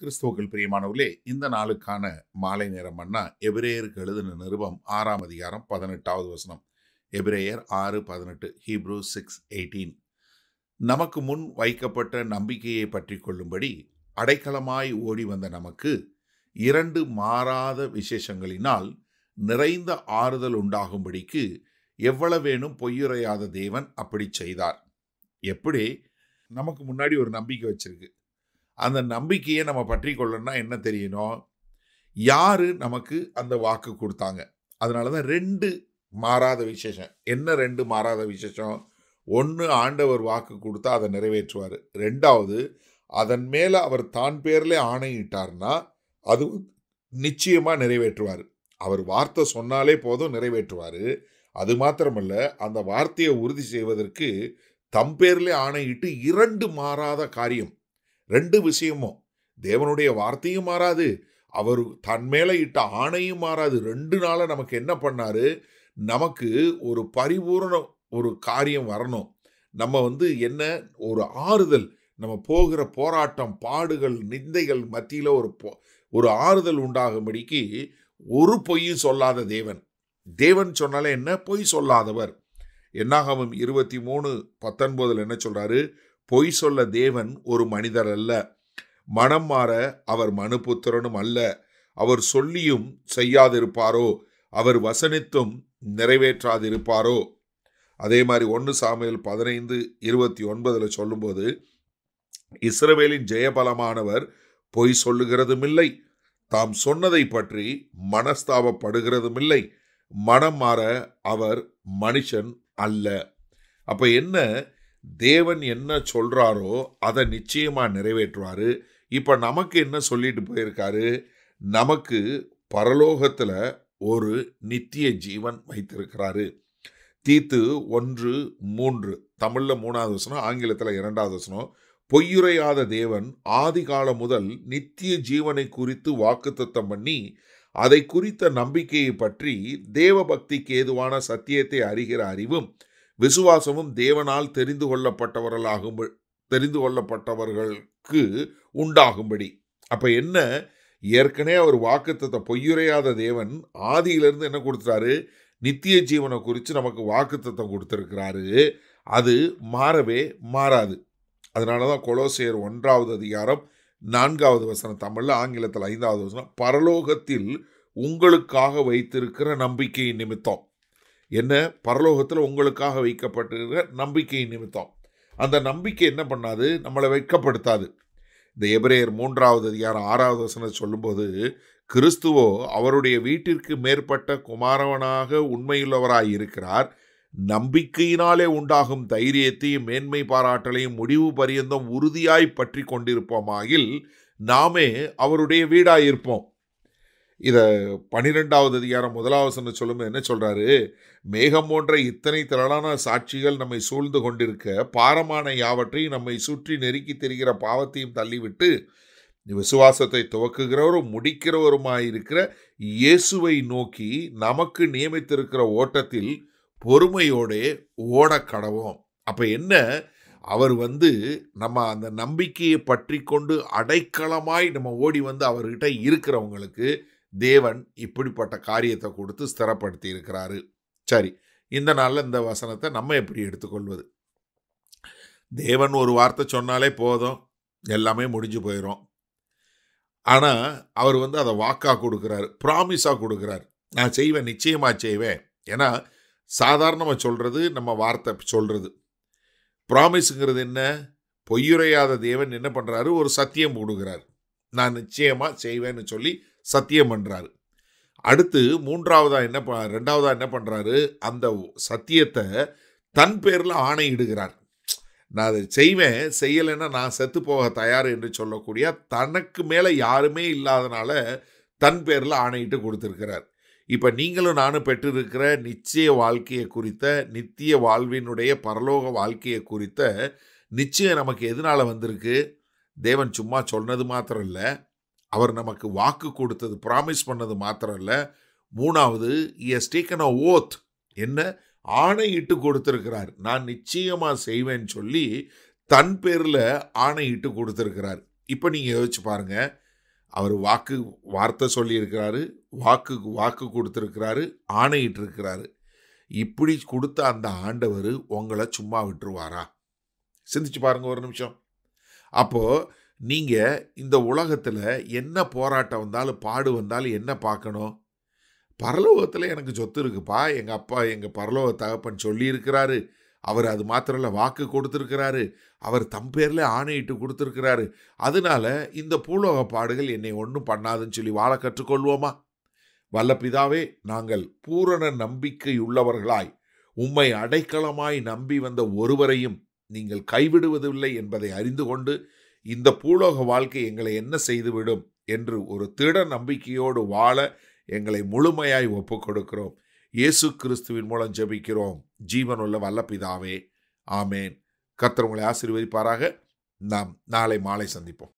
கிறிஸ்துவர்கள் பிரியமானவர்களே இந்த நாளுக்கான மாலை நேரம் அண்ணா எபிரேயருக்கு எழுதின நிருபம் ஆறாம் அதிகாரம் பதினெட்டாவது வசனம் எபிரேயர் ஆறு பதினெட்டு ஹீப்ரூ சிக்ஸ் எயிட்டீன் நமக்கு முன் வைக்கப்பட்ட நம்பிக்கையை பற்றி கொள்ளும்படி அடைக்கலமாய் ஓடி வந்த நமக்கு இரண்டு மாறாத விசேஷங்களினால் நிறைந்த ஆறுதல் உண்டாகும்படிக்கு எவ்வளவேனும் பொய்யுரையாத தேவன் அப்படி செய்தார் எப்படி நமக்கு முன்னாடி ஒரு நம்பிக்கை வச்சிருக்கு அந்த நம்பிக்கையை நம்ம பற்றி கொள்ளணும்னா என்ன தெரியணும் யார் நமக்கு அந்த வாக்கு கொடுத்தாங்க அதனால தான் ரெண்டு மாறாத விசேஷம் என்ன ரெண்டு மாறாத விசேஷம் ஒன்று ஆண்டவர் வாக்கு கொடுத்தா அதை நிறைவேற்றுவார் ரெண்டாவது அதன் மேலே அவர் தான் பேரில் ஆணையிட்டார்னா அது நிச்சயமாக நிறைவேற்றுவார் அவர் வார்த்தை சொன்னாலே போதும் நிறைவேற்றுவார் அது மாத்திரமல்ல அந்த வார்த்தையை உறுதி செய்வதற்கு தம் பேரில் ஆணையிட்டு இரண்டு மாறாத காரியம் ரெண்டு விஷயமும் தேவனுடைய வார்த்தையும் மாறாது அவர் தன் மேலே இட்ட ஆணையும் மாறாது ரெண்டு நாளாக நமக்கு என்ன பண்ணார் நமக்கு ஒரு பரிபூர்ண ஒரு காரியம் வரணும் நம்ம வந்து என்ன ஒரு ஆறுதல் நம்ம போகிற போராட்டம் பாடுகள் நிந்தைகள் மத்தியில் ஒரு போ ஒரு ஆறுதல் உண்டாகும்படிக்கு ஒரு பொய்யும் சொல்லாத தேவன் தேவன் சொன்னாலே என்ன பொய் சொல்லாதவர் என்னாகவும் இருபத்தி மூணு பத்தொன்பதில் என்ன சொல்கிறாரு பொய் சொல்ல தேவன் ஒரு மனிதர் அல்ல மனம் மாற அவர் மனுபுத்திரனும் அல்ல அவர் சொல்லியும் செய்யாதிருப்பாரோ அவர் வசனித்தும் நிறைவேற்றாதிருப்பாரோ அதே மாதிரி ஒன்று சாமியில் பதினைந்து இருபத்தி ஒன்பதில் சொல்லும்போது இஸ்ரவேலின் ஜெயபலமானவர் பொய் சொல்லுகிறதும் இல்லை தாம் சொன்னதை பற்றி மனஸ்தாபப்படுகிறதும் இல்லை மனம் மாற அவர் மனுஷன் அல்ல அப்போ என்ன தேவன் என்ன சொல்கிறாரோ அதை நிச்சயமாக நிறைவேற்றுவார் இப்போ நமக்கு என்ன சொல்லிட்டு போயிருக்காரு நமக்கு பரலோகத்தில் ஒரு நித்திய ஜீவன் வைத்திருக்கிறாரு தீத்து ஒன்று மூன்று தமிழில் மூணாவது வசனம் ஆங்கிலத்தில் இரண்டாவது வசனம் பொய்யுரையாத தேவன் ஆதி காலம் முதல் நித்திய ஜீவனை குறித்து வாக்குத்தத்தம் பண்ணி அதை குறித்த நம்பிக்கையை பற்றி தேவபக்திக்கு ஏதுவான சத்தியத்தை அறிகிற அறிவும் விசுவாசமும் தேவனால் தெரிந்து கொள்ளப்பட்டவர்களாகும் தெரிந்து கொள்ளப்பட்டவர்களுக்கு உண்டாகும்படி அப்போ என்ன ஏற்கனவே அவர் வாக்குத்தத்தை பொய்யுரையாத தேவன் ஆதியிலிருந்து என்ன கொடுத்துட்டாரு நித்திய ஜீவனை குறித்து நமக்கு வாக்குத்தத்தம் கொடுத்துருக்கிறாரு அது மாறவே மாறாது அதனால தான் கொலோசேர் ஒன்றாவது அதிகாரம் நான்காவது வசனம் தமிழில் ஆங்கிலத்தில் ஐந்தாவது வசனம் பரலோகத்தில் உங்களுக்காக வைத்திருக்கிற நம்பிக்கையின் நிமித்தம் என்ன பரலோகத்தில் உங்களுக்காக வைக்கப்பட்டிருக்கிற நம்பிக்கை நிமித்தம் அந்த நம்பிக்கை என்ன பண்ணாது நம்மளை வைக்கப்படுத்தாது இந்த எபிரேயர் மூன்றாவது அதிகாரம் ஆறாவது வசனம் சொல்லும்போது கிறிஸ்துவோ அவருடைய வீட்டிற்கு மேற்பட்ட குமாரவனாக உண்மையுள்ளவராய் இருக்கிறார் நம்பிக்கையினாலே உண்டாகும் தைரியத்தையும் மேன்மை பாராட்டலையும் முடிவு பரியந்தம் உறுதியாய் பற்றி கொண்டிருப்போமாகில் நாமே அவருடைய வீடாயிருப்போம் இதை பனிரெண்டாவது அதிகாரம் முதலாவசன சொல்லும் என்ன சொல்கிறாரு மேகம் போன்ற இத்தனை திரளான சாட்சிகள் நம்மை சூழ்ந்து கொண்டிருக்க பாரமான யாவற்றையும் நம்மை சுற்றி நெருக்கி தெரிகிற பாவத்தையும் தள்ளிவிட்டு விசுவாசத்தை துவக்குகிறவரும் முடிக்கிறவருமாயிருக்கிற இயேசுவை நோக்கி நமக்கு நியமித்திருக்கிற ஓட்டத்தில் பொறுமையோடே ஓட கடவோம் அப்போ என்ன அவர் வந்து நம்ம அந்த நம்பிக்கையை பற்றி கொண்டு அடைக்கலமாய் நம்ம ஓடி வந்து அவர்கிட்ட இருக்கிறவங்களுக்கு தேவன் இப்படிப்பட்ட காரியத்தை கொடுத்து ஸ்திரப்படுத்தி இருக்கிறாரு சரி இந்த நாளில் இந்த வசனத்தை நம்ம எப்படி எடுத்துக்கொள்வது தேவன் ஒரு வார்த்தை சொன்னாலே போதும் எல்லாமே முடிஞ்சு போயிடும் ஆனால் அவர் வந்து அதை வாக்காக கொடுக்குறாரு ப்ராமிஸாக கொடுக்குறாரு நான் செய்வேன் நிச்சயமாக செய்வேன் ஏன்னா சாதாரணமாக சொல்கிறது நம்ம வார்த்தை சொல்கிறது ப்ராமிஸுங்கிறது என்ன பொய்யுரையாத தேவன் என்ன பண்ணுறாரு ஒரு சத்தியம் கொடுக்குறார் நான் நிச்சயமாக செய்வேன்னு சொல்லி சத்தியம் பண்ணுறாரு அடுத்து மூன்றாவதாக என்ன ப ரெண்டாவதாக என்ன பண்ணுறாரு அந்த சத்தியத்தை தன் பேரில் ஆணையிடுகிறார் நான் அதை செய்வேன் செய்யலைன்னா நான் செத்து போக தயார் என்று சொல்லக்கூடிய தனக்கு மேலே யாருமே இல்லாதனால தன் பேரில் ஆணையிட்டு கொடுத்துருக்கிறார் இப்போ நீங்களும் நானும் பெற்றிருக்கிற நிச்சய வாழ்க்கையை குறித்த நித்திய வாழ்வினுடைய பரலோக வாழ்க்கையை குறித்த நிச்சயம் நமக்கு எதனால் வந்திருக்கு தேவன் சும்மா சொன்னது மாத்திரம் இல்லை அவர் நமக்கு வாக்கு கொடுத்தது ப்ராமிஸ் பண்ணது மாத்திரம் இல்லை மூணாவது இஎஸ் டேக்கன் அ ஓத் என்ன ஆணையிட்டு கொடுத்துருக்கிறார் நான் நிச்சயமாக செய்வேன் சொல்லி தன் பேரில் ஆணையிட்டு கொடுத்துருக்கிறார் இப்போ நீங்கள் யோசிச்சு பாருங்கள் அவர் வாக்கு வார்த்தை சொல்லியிருக்கிறாரு வாக்கு வாக்கு கொடுத்துருக்கிறாரு ஆணையிட்டு இருக்கிறாரு இப்படி கொடுத்த அந்த ஆண்டவர் உங்களை சும்மா விட்டுருவாரா சிந்திச்சு பாருங்கள் ஒரு நிமிஷம் அப்போது நீங்கள் இந்த உலகத்தில் என்ன போராட்டம் வந்தாலும் பாடு வந்தாலும் என்ன பார்க்கணும் பரலோகத்தில் எனக்கு சொத்து இருக்குப்பா எங்கள் அப்பா எங்கள் பரலோக தகப்பன் சொல்லியிருக்கிறாரு அவர் அது மாத்திரம் வாக்கு கொடுத்துருக்கிறாரு அவர் தம் பேரில் ஆணையிட்டு கொடுத்துருக்கிறாரு அதனால இந்த பூலோக பாடுகள் என்னை ஒன்றும் பண்ணாதுன்னு சொல்லி வாழ கற்றுக்கொள்வோமா வல்ல பிதாவே நாங்கள் பூரண நம்பிக்கையுள்ளவர்களாய் உம்மை அடைக்கலமாய் நம்பி வந்த ஒருவரையும் நீங்கள் கைவிடுவதில்லை என்பதை அறிந்து கொண்டு இந்த பூலோக வாழ்க்கை எங்களை என்ன செய்துவிடும் என்று ஒரு திட நம்பிக்கையோடு வாழ எங்களை முழுமையாய் ஒப்பு கொடுக்கிறோம் இயேசு கிறிஸ்துவின் மூலம் ஜெபிக்கிறோம் ஜீவனுள்ள வல்லப்பிதாவே ஆமேன் கத்திரவங்களை ஆசீர்வதிப்பாராக நாம் நாளை மாலை சந்திப்போம்